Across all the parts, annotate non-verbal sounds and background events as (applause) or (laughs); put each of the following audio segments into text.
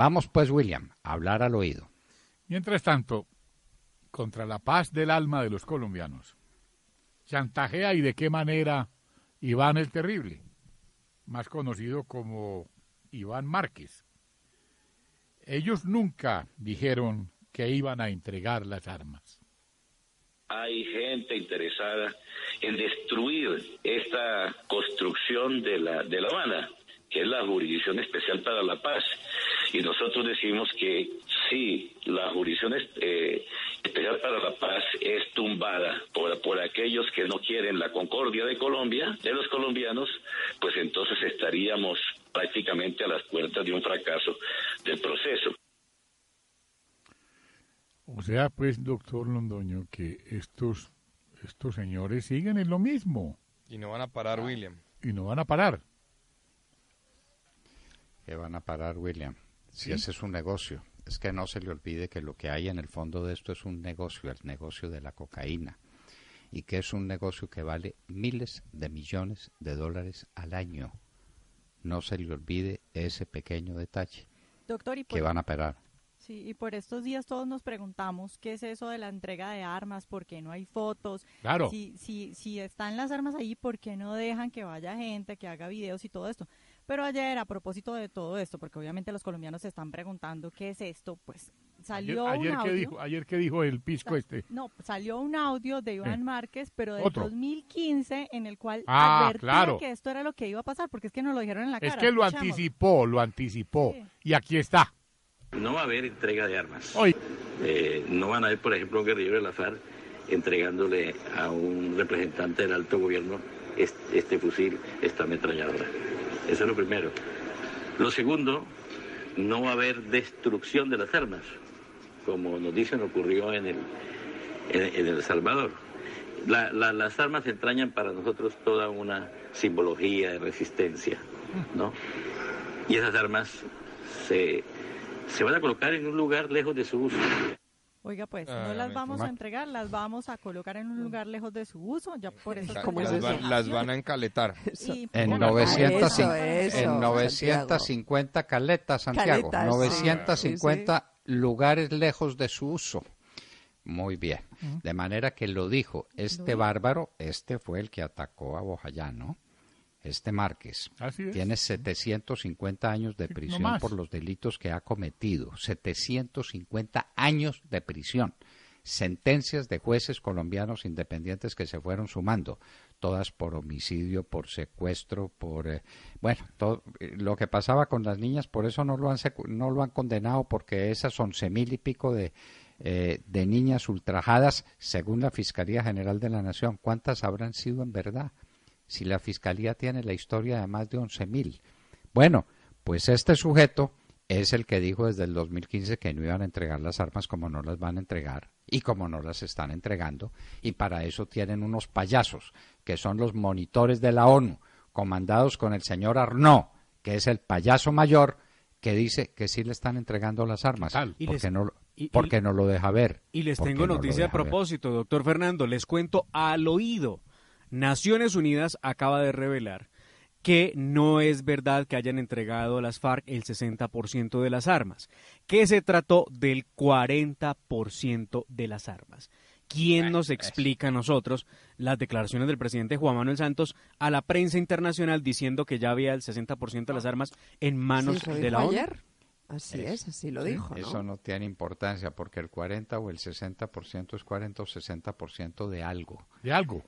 Vamos pues, William, a hablar al oído. Mientras tanto, contra la paz del alma de los colombianos, chantajea y de qué manera Iván el Terrible, más conocido como Iván Márquez. Ellos nunca dijeron que iban a entregar las armas. Hay gente interesada en destruir esta construcción de la, de la Habana, que es la Jurisdicción Especial para la Paz y nosotros decimos que si la jurisdicción eh, especial para la paz es tumbada por, por aquellos que no quieren la concordia de Colombia, de los colombianos, pues entonces estaríamos prácticamente a las puertas de un fracaso del proceso. O sea, pues, doctor Londoño, que estos, estos señores siguen en lo mismo. Y no van a parar, ah. William. Y no van a parar. Que van a parar, William. Si ese es un negocio. Es que no se le olvide que lo que hay en el fondo de esto es un negocio, el negocio de la cocaína, y que es un negocio que vale miles de millones de dólares al año. No se le olvide ese pequeño detalle Doctor, que van a perar, Sí, y por estos días todos nos preguntamos qué es eso de la entrega de armas, por qué no hay fotos. Claro. Si, si, si están las armas ahí, ¿por qué no dejan que vaya gente, que haga videos y todo esto? Pero ayer, a propósito de todo esto, porque obviamente los colombianos se están preguntando qué es esto, pues salió ayer, un audio. Que dijo, ayer qué dijo el pisco este. No, salió un audio de Iván Márquez, pero del 2015, en el cual ah, claro. que esto era lo que iba a pasar, porque es que no lo dijeron en la es cara. Es que lo anticipó, lo anticipó, y aquí está. No va a haber entrega de armas. Hoy. Eh, no van a haber, por ejemplo, un guerrillero de la entregándole a un representante del alto gobierno este fusil, esta ametralladora. Eso es lo primero. Lo segundo, no va a haber destrucción de las armas, como nos dicen ocurrió en El, en, el Salvador. las armas entrañan para nosotros toda una simbología de resistencia, ¿no? Y esas armas se, se van a colocar en un lugar lejos de su uso. Oiga, pues ah, no las vamos a entregar, las vamos a colocar en un lugar lejos de su uso, ya por eso. Las, van, las, van, a encaletar. (laughs) Pues, en, 950 caletas, Santiago. 950 lugares lejos de su uso. Muy bien. De manera que lo dijo este bárbaro, este fue el que atacó a Bojayá, ¿no? este Márquez. Tiene 750 años de prisión por los delitos que ha cometido. 750 años de prisión. Sentencias de jueces colombianos independientes que se fueron sumando, todas por homicidio, por secuestro, por eh, bueno, todo, eh, lo que pasaba con las niñas, por eso no lo han no lo han condenado porque esas once mil y pico de eh, de niñas ultrajadas, según la Fiscalía General de la Nación, ¿cuántas habrán sido en verdad? si la Fiscalía tiene la historia de más de 11.000? Bueno, pues este sujeto es el que dijo desde el 2015 que no iban a entregar las armas como no las van a entregar y como no las están entregando. Y para eso tienen unos payasos, que son los monitores de la ONU, comandados con el señor Arnaud, que es el payaso mayor, que dice que sí le están entregando las armas, porque, no, porque no lo deja ver. Y les tengo noticia a propósito, doctor Fernando, les cuento al oído Naciones Unidas acaba de revelar que no es verdad que hayan entregado a las FARC el 60% de las armas, que se trató del 40% de las armas. ¿Quién nos pues. explica a nosotros las declaraciones del presidente Juan Manuel Santos a la prensa internacional diciendo que ya había el 60% de las ah. armas en manos de la ONU? Así es, así lo dijo. Eso no tiene importancia porque el 40 o el 60% es 40 o 60% de algo. De algo.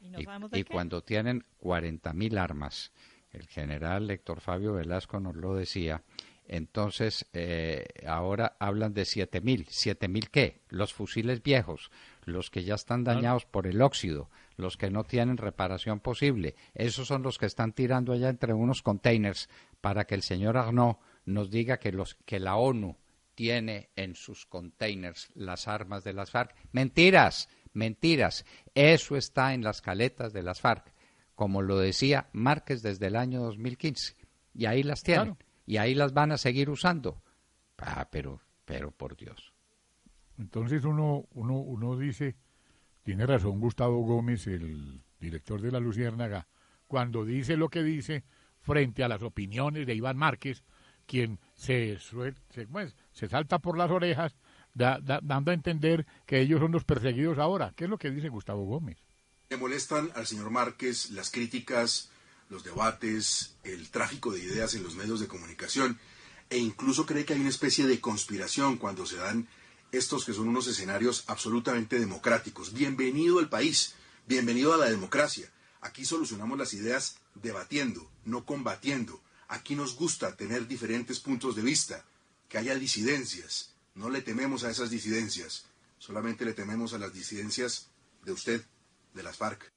Y, cuando tienen 40.000 armas, el general Héctor Fabio Velasco nos lo decía, entonces eh, ahora hablan de 7.000. ¿7.000 qué? Los fusiles viejos, los que ya están dañados por el óxido, los que no tienen reparación posible. Esos son los que están tirando allá entre unos containers para que el señor Arnaud nos diga que, los, que la ONU tiene en sus containers las armas de las FARC. Mentiras, mentiras. Eso está en las caletas de las FARC, como lo decía Márquez desde el año 2015. Y ahí las tienen. Y ahí las van a seguir usando. Ah, pero, pero por Dios. Entonces uno, uno, uno dice, tiene razón Gustavo Gómez, el director de la Luciérnaga, cuando dice lo que dice frente a las opiniones de Iván Márquez, quien se, se, se salta por las orejas dando a entender que ellos son los perseguidos ahora. ¿Qué es lo que dice Gustavo Gómez? Le molestan al señor Márquez las críticas, los debates, el tráfico de ideas en los medios de comunicación e incluso cree que hay una especie de conspiración cuando se dan estos que son unos escenarios absolutamente democráticos. Bienvenido al país, bienvenido a la democracia. Aquí solucionamos las ideas debatiendo, no combatiendo. Aquí nos gusta tener diferentes puntos de vista, que haya disidencias. No le tememos a esas disidencias, solamente le tememos a las disidencias de usted, de las FARC.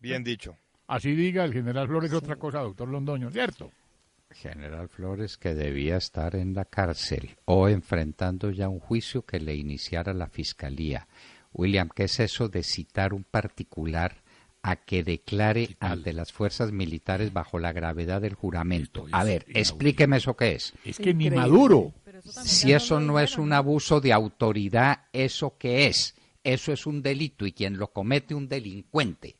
Bien dicho. Así diga el general Flores otra cosa, doctor Londoño, ¿cierto? General Flores que debía estar en la cárcel o enfrentando ya un juicio que le iniciara la fiscalía. William, ¿qué es eso de citar un particular a que declare al de las fuerzas militares bajo la gravedad del juramento. a ver, explíqueme eso qué es. Es que ni Maduro. si eso no es un abuso de autoridad, ¿eso qué es? Eso es un delito y quien lo comete un delincuente.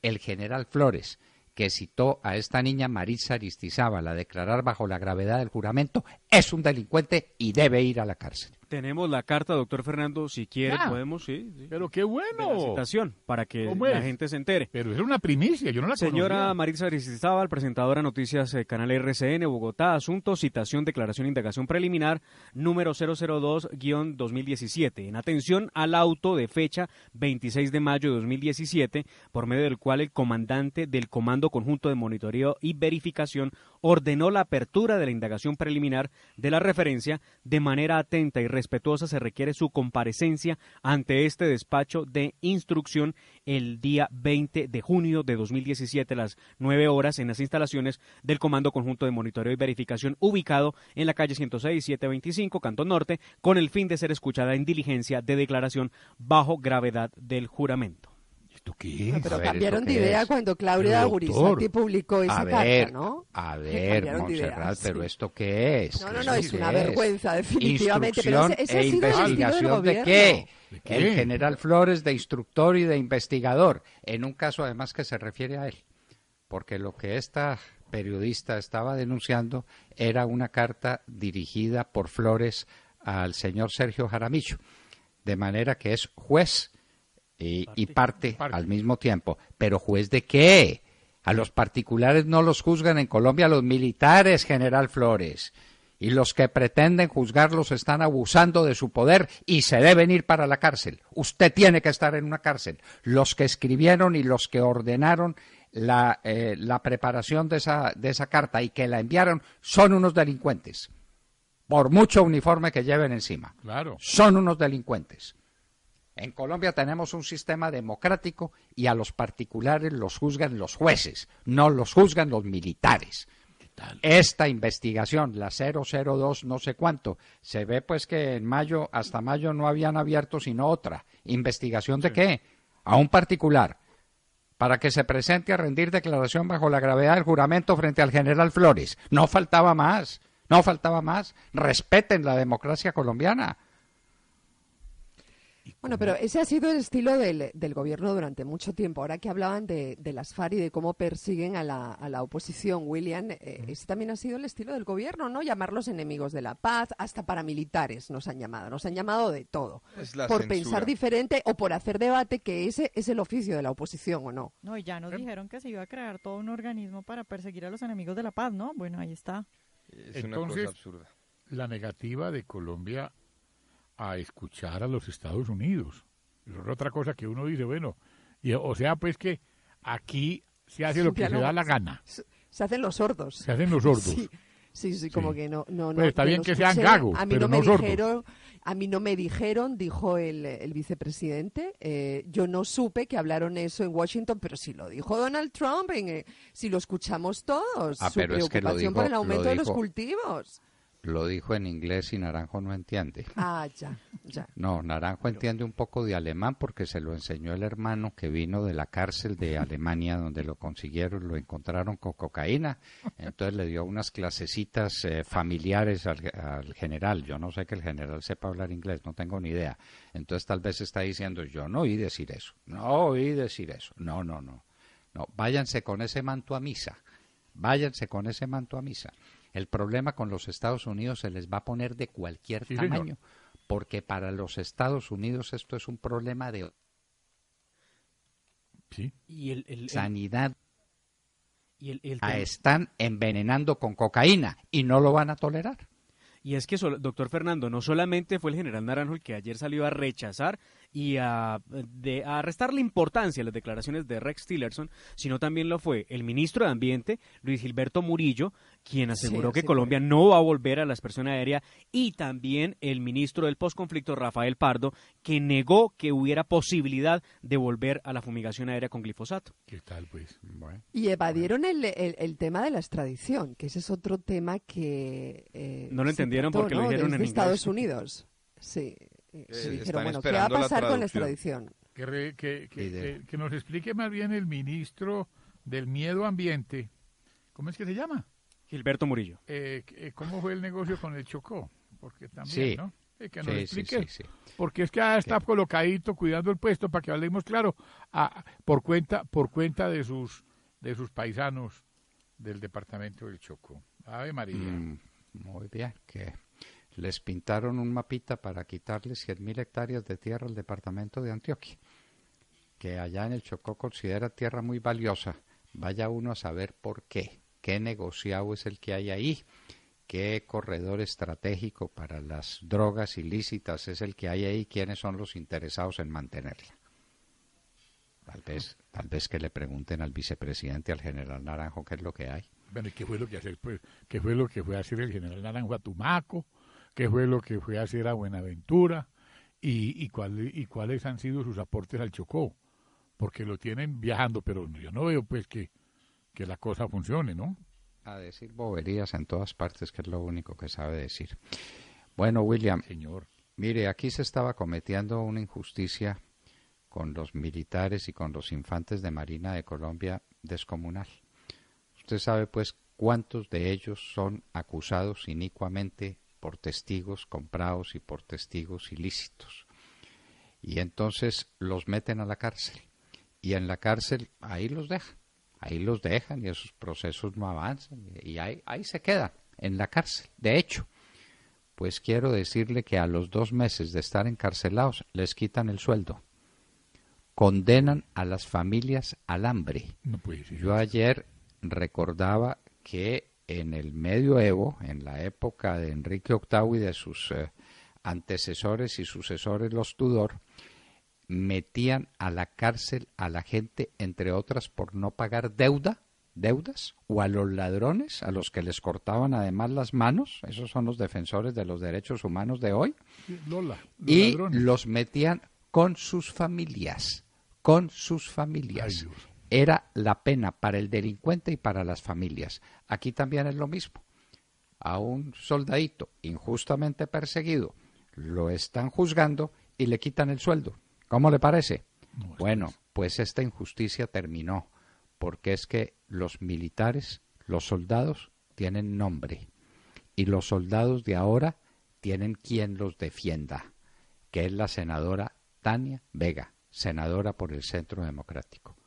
El general Flores, que citó a esta niña Marisa Aristizábal a declarar bajo la gravedad del juramento, es un delincuente y debe ir a la cárcel. Tenemos la carta, doctor Fernando, si quiere podemos, sí, Pero qué bueno. La citación, para que la gente se entere. Pero era una primicia, yo no la Señora Maritza Aristizábal, presentadora Noticias eh, Canal RCN, Bogotá, asunto, citación, declaración, indagación preliminar, número 002-2017, en atención al auto de fecha 26 de mayo de 2017, por medio del cual el comandante del Comando Conjunto de Monitoreo y Verificación ordenó la apertura de la indagación preliminar de la referencia de manera atenta y respetuosa se requiere su comparecencia ante este despacho de instrucción el día 20 de junio de 2017 a las 9 horas en las instalaciones del Comando Conjunto de Monitoreo y Verificación ubicado en la calle 106-725, Canto Norte, con el fin de ser escuchada en diligencia de declaración bajo gravedad del juramento qué es? pero cambiaron de idea cuando Claudia Gurizati publicó esa carta, ¿no? A ver, Montserrat, ¿pero esto qué es? No, no, no, es una vergüenza, definitivamente. Instrucción pero ese, investigación ¿De qué? El general Flores de instructor y de investigador, en un caso además que se refiere a él, porque lo que esta periodista estaba denunciando era una carta dirigida por Flores al señor Sergio Jaramillo, de manera que es juez y, parte, al mismo tiempo. ¿Pero juez de qué? A los particulares no los juzgan en Colombia los militares, general Flores. Y los que pretenden juzgarlos están abusando de su poder y se deben ir para la cárcel. Usted tiene que estar en una cárcel. Los que escribieron y los que ordenaron la, eh, preparación de esa, de esa carta y que la enviaron son unos delincuentes. Por mucho uniforme que lleven encima. Claro. Son unos delincuentes. En Colombia tenemos un sistema democrático y a los particulares los juzgan los jueces, no los juzgan los militares. Esta investigación, la 002 no sé cuánto, se ve pues que en mayo, hasta mayo no habían abierto sino otra. ¿Investigación de qué? A un particular, para que se presente a rendir declaración bajo la gravedad del juramento frente al general Flores. No faltaba más, no faltaba más. Respeten la democracia colombiana. Bueno, pero ese ha sido el estilo del, gobierno durante mucho tiempo. Ahora que hablaban de, las FARC y de cómo persiguen a la, oposición, William, eh, ese también ha sido el estilo del gobierno, ¿no? Llamarlos enemigos de la paz, hasta paramilitares nos han llamado, nos han llamado de todo. por pensar diferente o por hacer debate, que ese es el oficio de la oposición, ¿o no? No, y ya nos em. dijeron que se iba a crear todo un organismo para perseguir a los enemigos de la paz, ¿no? Bueno, ahí está. Es absurda. La negativa de Colombia a escuchar a los Estados Unidos. es otra cosa que uno dice, bueno, o sea, pues que aquí se hace lo que se da la gana. Se, hacen los sordos. Se hacen los sordos. Sí. Sí, como que no, no, pues está bien que sean gagos, a mí no, me dijeron, a mí no me dijeron, dijo el, el vicepresidente. Eh, yo no supe que hablaron eso en Washington, pero si lo dijo Donald Trump. En, eh, si lo escuchamos todos, ah, su preocupación por el aumento de los cultivos. Lo dijo en inglés y Naranjo no entiende. Ah, ya, ya. No, Naranjo entiende un poco de alemán porque se lo enseñó el hermano que vino de la cárcel de Alemania donde lo consiguieron, lo encontraron con cocaína. Entonces le dio unas clasecitas eh, familiares al, general. Yo no sé que el general sepa hablar inglés, no tengo ni idea. Entonces tal vez está diciendo, yo no oí decir eso, no oí decir eso. No, no, no. No, váyanse con ese manto a misa. Váyanse con ese manto a misa. El problema con los Estados Unidos se les va a poner de cualquier tamaño, porque para los Estados Unidos esto es un problema de sanidad. ¿Y ah, están envenenando con cocaína y no lo van a tolerar. Y es que, doctor Fernando, no solamente fue el general Naranjo el que ayer salió a rechazar y a, de, restarle importancia a las declaraciones de Rex Tillerson, sino también lo fue el ministro de Ambiente, Luis Gilberto Murillo, quien aseguró que Colombia no va a volver a la expresión aérea, y también el ministro del posconflicto, Rafael Pardo, que negó que hubiera posibilidad de volver a la fumigación aérea con glifosato. ¿Qué tal, pues? y evadieron el, tema de la extradición, que ese es otro tema que... Eh, no lo entendieron porque lo dijeron en Estados Unidos, sí. Eh, eh, sí, se bueno, ¿qué va a pasar con la extradición? Que, que, que, nos explique más bien el ministro del Miedo Ambiente. ¿Cómo es que se llama? Gilberto Murillo. Eh, ¿Cómo fue el negocio con el Chocó? Porque también, sí. ¿no? que nos explique. Porque es que ah, está colocadito cuidando el puesto para que hablemos claro, por cuenta por cuenta de sus de sus paisanos del departamento del Chocó. Ave María. Mm, muy bien, que les pintaron un mapita para quitarles 100.000 hectáreas de tierra al departamento de Antioquia, que allá en el Chocó considera tierra muy valiosa. Vaya uno a saber por qué, qué negociado es el que hay ahí, qué corredor estratégico para las drogas ilícitas es el que hay ahí, quiénes son los interesados en mantenerla. Tal vez, tal vez que le pregunten al vicepresidente, al general Naranjo, qué es lo que hay. Bueno, qué fue lo que, pues, ¿Qué fue, lo que fue a hacer el general Naranjo a Tumaco? qué fue lo que fue a hacer a Buenaventura y, y cuáles han sido sus aportes al Chocó, porque lo tienen viajando, pero yo no veo pues que, que la cosa funcione, ¿no? A decir boberías en todas partes, que es lo único que sabe decir. Bueno, William, Señor. mire, aquí se estaba cometiendo una injusticia con los militares y con los infantes de Marina de Colombia descomunal. Usted sabe pues cuántos de ellos son acusados inicuamente por testigos comprados y por testigos ilícitos. Y entonces los meten a la cárcel. Y en la cárcel ahí los dejan. Ahí los dejan y esos procesos no avanzan. Y ahí, ahí se quedan, en la cárcel. De hecho, pues quiero decirle que a los dos meses de estar encarcelados les quitan el sueldo. Condenan a las familias al hambre. Yo ayer recordaba que en el medioevo, en la época de Enrique VIII y de sus eh, antecesores y sucesores, los Tudor, metían a la cárcel a la gente, entre otras, por no pagar deuda, deudas, o a los ladrones, a los que les cortaban además las manos, esos son los defensores de los derechos humanos de hoy, Lola, y los metían con sus familias, con sus familias era la pena para el delincuente y para las familias. Aquí también es lo mismo. A un soldadito injustamente perseguido lo están juzgando y le quitan el sueldo. ¿Cómo le parece? bueno, pues esta injusticia terminó, porque es que los militares, los soldados, tienen nombre y los soldados de ahora tienen quien los defienda, que es la senadora Tania Vega, senadora por el Centro Democrático.